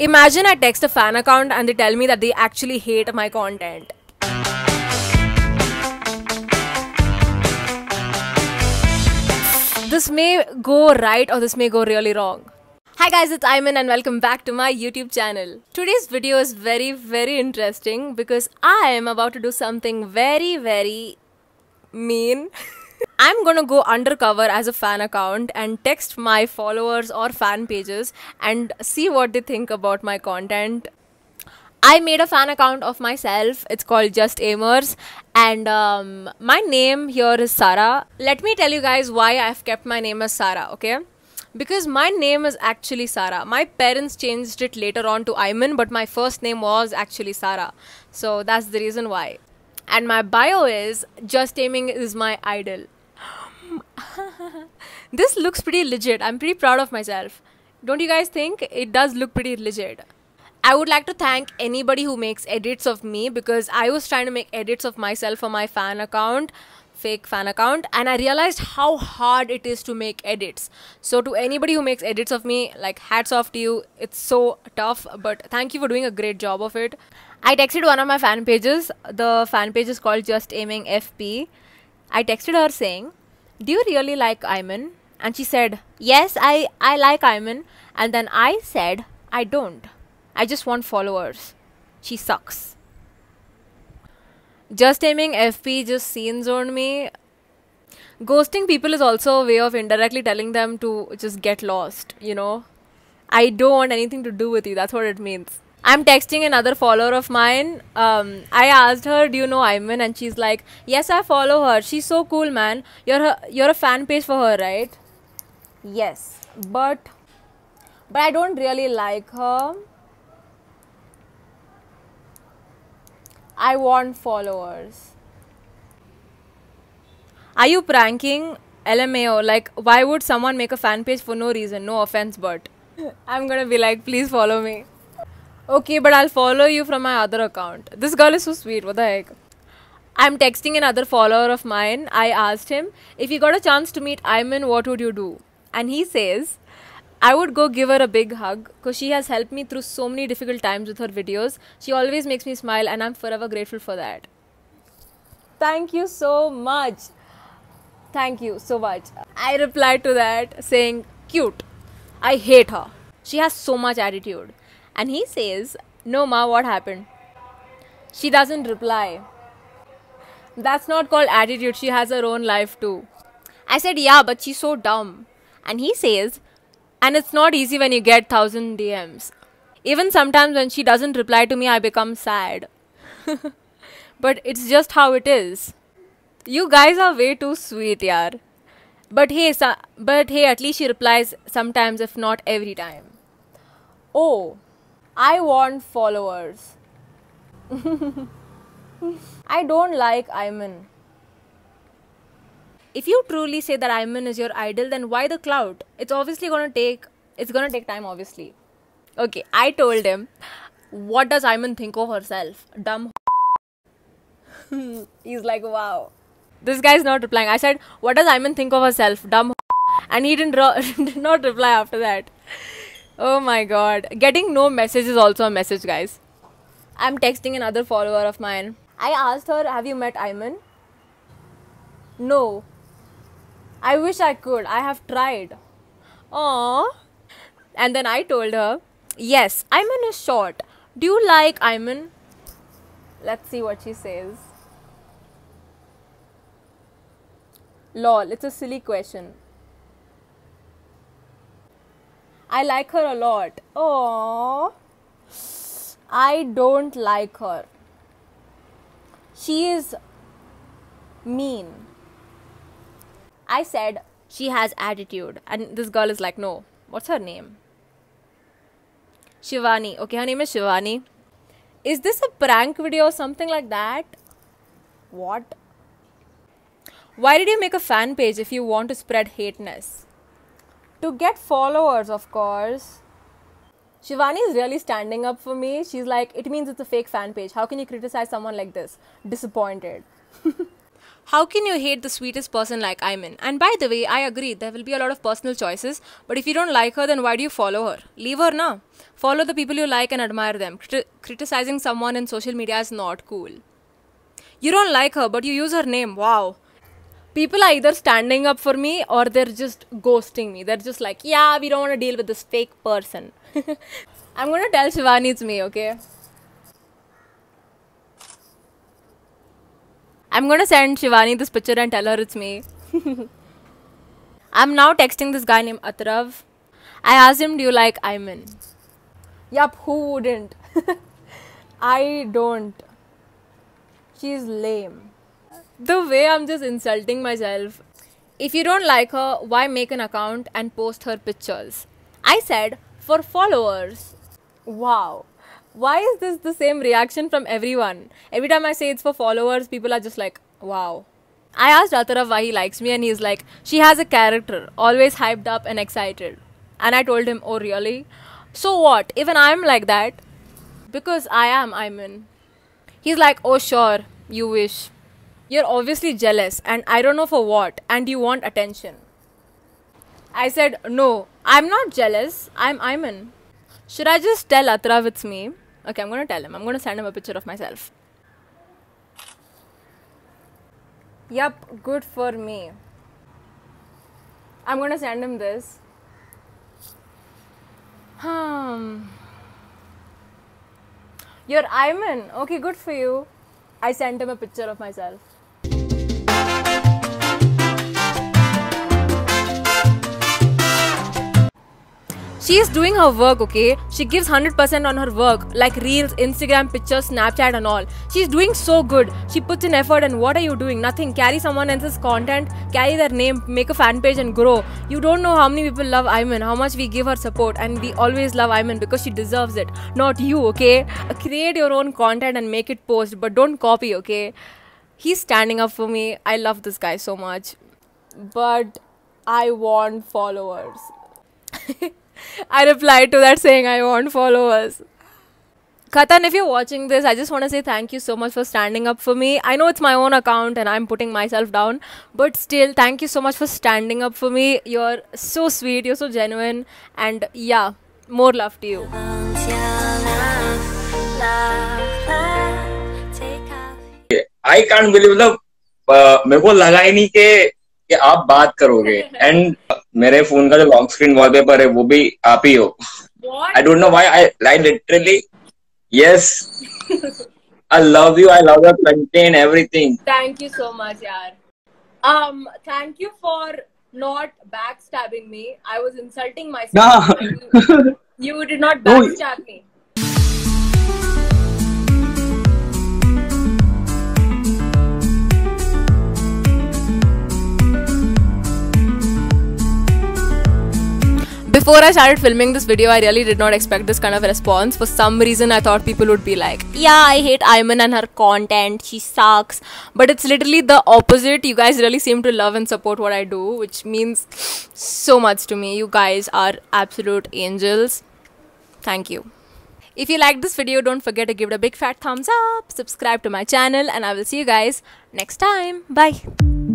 Imagine I text a fan account and they tell me that they actually hate my content. This may go right or this may go really wrong. Hi guys, it's Ayman and welcome back to my YouTube channel. Today's video is very, very interesting because I am about to do something very, very mean. I'm gonna go undercover as a fan account and text my followers or fan pages and see what they think about my content. I made a fan account of myself. It's called Just Amers, and um, my name here is Sarah. Let me tell you guys why I've kept my name as Sarah. Okay because my name is actually Sarah. My parents changed it later on to Ayman, but my first name was actually Sarah. So that's the reason why. And my bio is Just Aiming is my idol this looks pretty legit. I'm pretty proud of myself. Don't you guys think? It does look pretty legit. I would like to thank anybody who makes edits of me because I was trying to make edits of myself for my fan account fake fan account and i realized how hard it is to make edits so to anybody who makes edits of me like hats off to you it's so tough but thank you for doing a great job of it i texted one of my fan pages the fan page is called just aiming fp i texted her saying do you really like Ayman? And she said, yes, I, I like Ayman. And then I said, I don't. I just want followers. She sucks. Just aiming FP just scenes on me. Ghosting people is also a way of indirectly telling them to just get lost, you know? I don't want anything to do with you. That's what it means. I'm texting another follower of mine. Um, I asked her, "Do you know Iman?" And she's like, "Yes, I follow her. She's so cool, man. You're her, you're a fan page for her, right?" Yes, but but I don't really like her. I want followers. Are you pranking? LMAO, like, why would someone make a fan page for no reason? No offense, but I'm gonna be like, please follow me. Okay, but I'll follow you from my other account. This girl is so sweet. What the heck? I'm texting another follower of mine. I asked him, if you got a chance to meet Ayman, what would you do? And he says, I would go give her a big hug because she has helped me through so many difficult times with her videos. She always makes me smile and I'm forever grateful for that. Thank you so much. Thank you so much. I replied to that saying, cute. I hate her. She has so much attitude and he says, No, ma, what happened? She doesn't reply. That's not called attitude, she has her own life too. I said, Yeah, but she's so dumb. And he says, And it's not easy when you get 1000 DMs. Even sometimes when she doesn't reply to me, I become sad. but it's just how it is. You guys are way too sweet, yaar. But hey, so, but hey, at least she replies sometimes, if not every time. Oh, I want followers. I don't like Ayman. If you truly say that Ayman is your idol, then why the clout? It's obviously gonna take it's gonna take time, obviously. Okay, I told him. What does Ayman think of herself? Dumb. He's like, wow. This guy's not replying. I said, what does Ayman think of herself? Dumb. And he didn't did not reply after that. Oh my god. Getting no message is also a message, guys. I'm texting another follower of mine. I asked her, Have you met Ayman? No. I wish I could. I have tried. Aww. And then I told her, Yes, Ayman is short. Do you like Ayman? Let's see what she says. Lol, it's a silly question. I like her a lot. Oh, I don't like her. She is mean. I said she has attitude, and this girl is like, no. What's her name? Shivani. Okay, her name is Shivani. Is this a prank video or something like that? What? Why did you make a fan page if you want to spread hateness? to get followers, of course. Shivani is really standing up for me. She's like, it means it's a fake fan page. How can you criticize someone like this? Disappointed. How can you hate the sweetest person like in? And by the way, I agree, there will be a lot of personal choices, but if you don't like her, then why do you follow her? Leave her now. Follow the people you like and admire them. Crit- criticizing someone in social media is not cool. You don't like her, but you use her name. Wow people are either standing up for me or they're just ghosting me. They're just like, yeah, we don't want to deal with this fake person. I'm gonna tell Shivani it's me, okay? I'm gonna send Shivani this picture and tell her it's me. I'm now texting this guy named Atrav. I asked him, Do you like Ayman? Yup, who wouldn't? I don't. She's lame the way I'm just insulting myself. If you don't like her, why make an account and post her pictures? I said, for followers. Wow. Why is this the same reaction from everyone? Every time I say it's for followers, people are just like, wow. I asked Ratarav why he likes me, and he's like, she has a character, always hyped up and excited. And I told him, oh, really? So what? Even I'm like that. Because I am, I mean. He's like, oh, sure, you wish. You're obviously jealous, and I don't know for what, and you want attention. I said, No, I'm not jealous. I'm Ayman. Should I just tell Atrav it's me? Okay, I'm gonna tell him. I'm gonna send him a picture of myself. Yup, good for me. I'm gonna send him this. Hmm. You're Ayman. Okay, good for you. I sent him a picture of myself. she is doing her work okay she gives 100% on her work like reels instagram pictures snapchat and all she's doing so good she puts in effort and what are you doing nothing carry someone else's content carry their name make a fan page and grow you don't know how many people love Ayman, how much we give her support and we always love Ayman because she deserves it not you okay create your own content and make it post but don't copy okay he's standing up for me I love this guy so much but I want followers I replied to that saying, I want followers. Kathan, if you're watching this, I just want to say thank you so much for standing up for me. I know it's my own account and I'm putting myself down, but still, thank you so much for standing up for me. You're so sweet, you're so genuine, and yeah, more love to you. I can't believe, मतलब uh, मेरे को लगा ही नहीं कि कि आप बात करोगे एंड मेरे फोन का जो लॉन्ग स्क्रीन वॉलपेपर है वो भी आप ही हो I don't know why I like literally yes I love you I love your content everything thank you so much यार um thank you for not backstabbing me i was insulting myself nah. you, you did not backstab no. me Before I started filming this video, I really did not expect this kind of response. For some reason, I thought people would be like, yeah, I hate Ayman and her content. She sucks. But it's literally the opposite. You guys really seem to love and support what I do, which means so much to me. You guys are absolute angels. Thank you. If you liked this video, don't forget to give it a big fat thumbs up, subscribe to my channel, and I will see you guys next time. Bye.